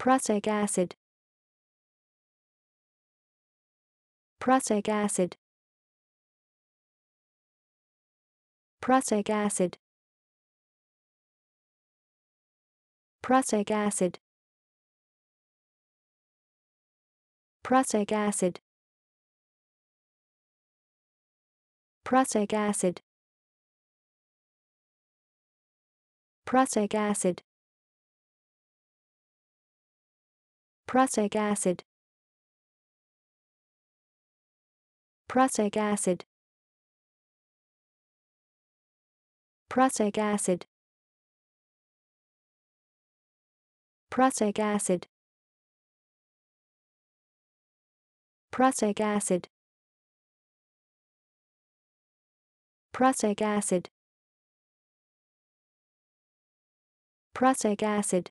Prussic acid Prussic acid Prussic acid Prussic acid Prussic acid Prussic acid Prussic acid Prussic acid. Prussic acid. Prussic acid. Prussic acid. Prussic acid. Prussic acid. Prussic acid.